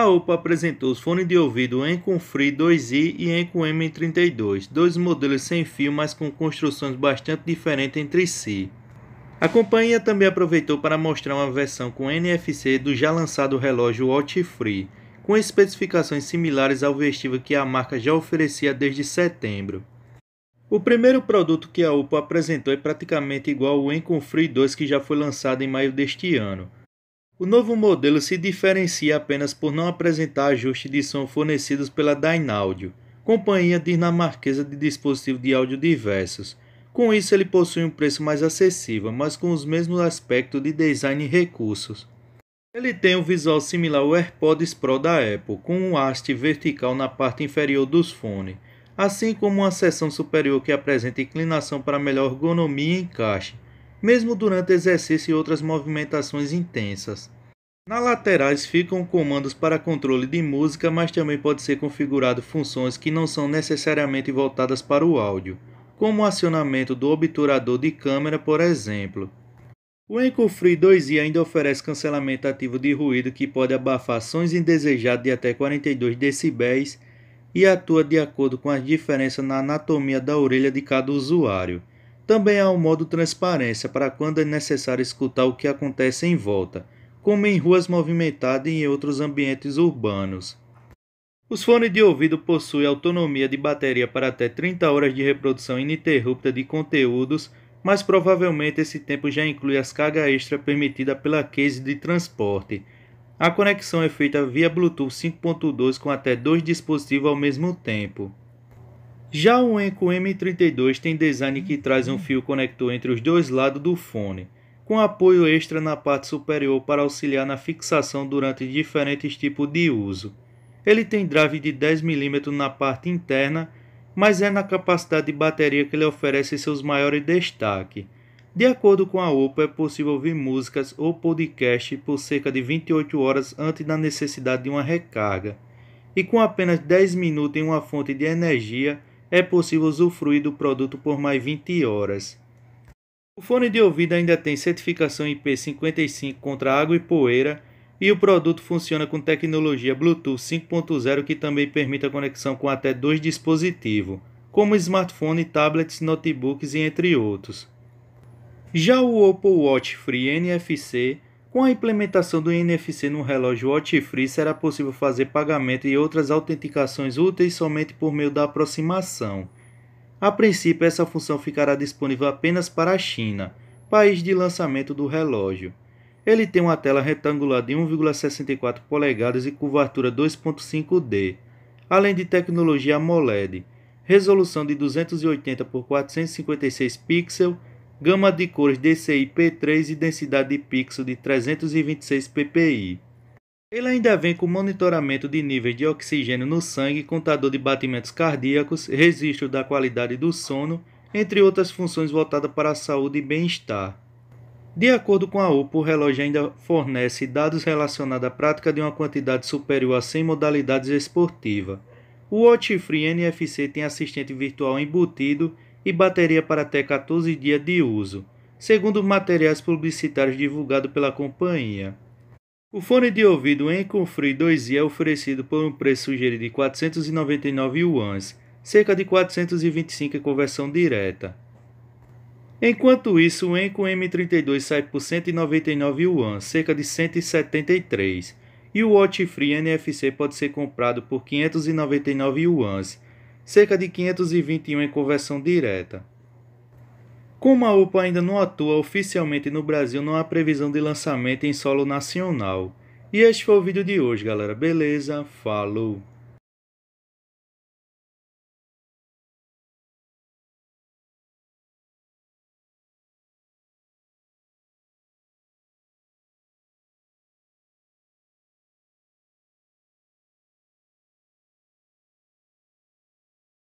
A UPA apresentou os fones de ouvido Encom Free 2i e Encom M32, dois modelos sem fio, mas com construções bastante diferentes entre si. A companhia também aproveitou para mostrar uma versão com NFC do já lançado relógio Watch Free, com especificações similares ao vestível que a marca já oferecia desde setembro. O primeiro produto que a UPA apresentou é praticamente igual ao Encom Free 2 que já foi lançado em maio deste ano o novo modelo se diferencia apenas por não apresentar ajustes de som fornecidos pela Dynaudio, companhia dinamarquesa de dispositivos de áudio diversos. Com isso, ele possui um preço mais acessível, mas com os mesmos aspectos de design e recursos. Ele tem um visual similar ao AirPods Pro da Apple, com um haste vertical na parte inferior dos fones, assim como uma seção superior que apresenta inclinação para melhor ergonomia e encaixe, mesmo durante exercício e outras movimentações intensas. Nas laterais ficam comandos para controle de música, mas também pode ser configurado funções que não são necessariamente voltadas para o áudio, como o acionamento do obturador de câmera, por exemplo. O Encofree 2i ainda oferece cancelamento ativo de ruído que pode abafar sons indesejados de até 42 decibéis e atua de acordo com as diferenças na anatomia da orelha de cada usuário. Também há um modo transparência para quando é necessário escutar o que acontece em volta, como em ruas movimentadas e em outros ambientes urbanos. Os fones de ouvido possuem autonomia de bateria para até 30 horas de reprodução ininterrupta de conteúdos, mas provavelmente esse tempo já inclui as cargas extra permitida pela case de transporte. A conexão é feita via Bluetooth 5.2 com até dois dispositivos ao mesmo tempo. Já o Enco M32 tem design que traz um fio conector entre os dois lados do fone, com apoio extra na parte superior para auxiliar na fixação durante diferentes tipos de uso. Ele tem drive de 10 mm na parte interna, mas é na capacidade de bateria que ele oferece seus maiores destaques. De acordo com a OPA, é possível ouvir músicas ou podcast por cerca de 28 horas antes da necessidade de uma recarga. E com apenas 10 minutos em uma fonte de energia, é possível usufruir do produto por mais 20 horas. O fone de ouvido ainda tem certificação IP55 contra água e poeira e o produto funciona com tecnologia Bluetooth 5.0 que também permite a conexão com até dois dispositivos, como smartphone, tablets, notebooks e entre outros. Já o Oppo Watch Free NFC com a implementação do NFC no relógio Watch Free, será possível fazer pagamento e outras autenticações úteis somente por meio da aproximação. A princípio, essa função ficará disponível apenas para a China, país de lançamento do relógio. Ele tem uma tela retangular de 1,64 polegadas e curvatura 2.5D, além de tecnologia AMOLED, resolução de 280 por 456 pixels gama de cores DCI P3 e densidade de pixel de 326 ppi. Ele ainda vem com monitoramento de níveis de oxigênio no sangue, contador de batimentos cardíacos, registro da qualidade do sono, entre outras funções voltadas para a saúde e bem-estar. De acordo com a UPA, o relógio ainda fornece dados relacionados à prática de uma quantidade superior a 100 modalidades esportivas. O Watch Free NFC tem assistente virtual embutido e bateria para até 14 dias de uso, segundo materiais publicitários divulgados pela companhia. O fone de ouvido Free 2i é oferecido por um preço sugerido de 499 yuans, cerca de 425 em conversão direta. Enquanto isso, o Enco M32 sai por 199 yuan, cerca de 173, e o Watch Free NFC pode ser comprado por 599 yuans, cerca de 521 em conversão direta. Como a UPA ainda não atua oficialmente no Brasil, não há previsão de lançamento em solo nacional. E este foi o vídeo de hoje, galera. Beleza? Falou!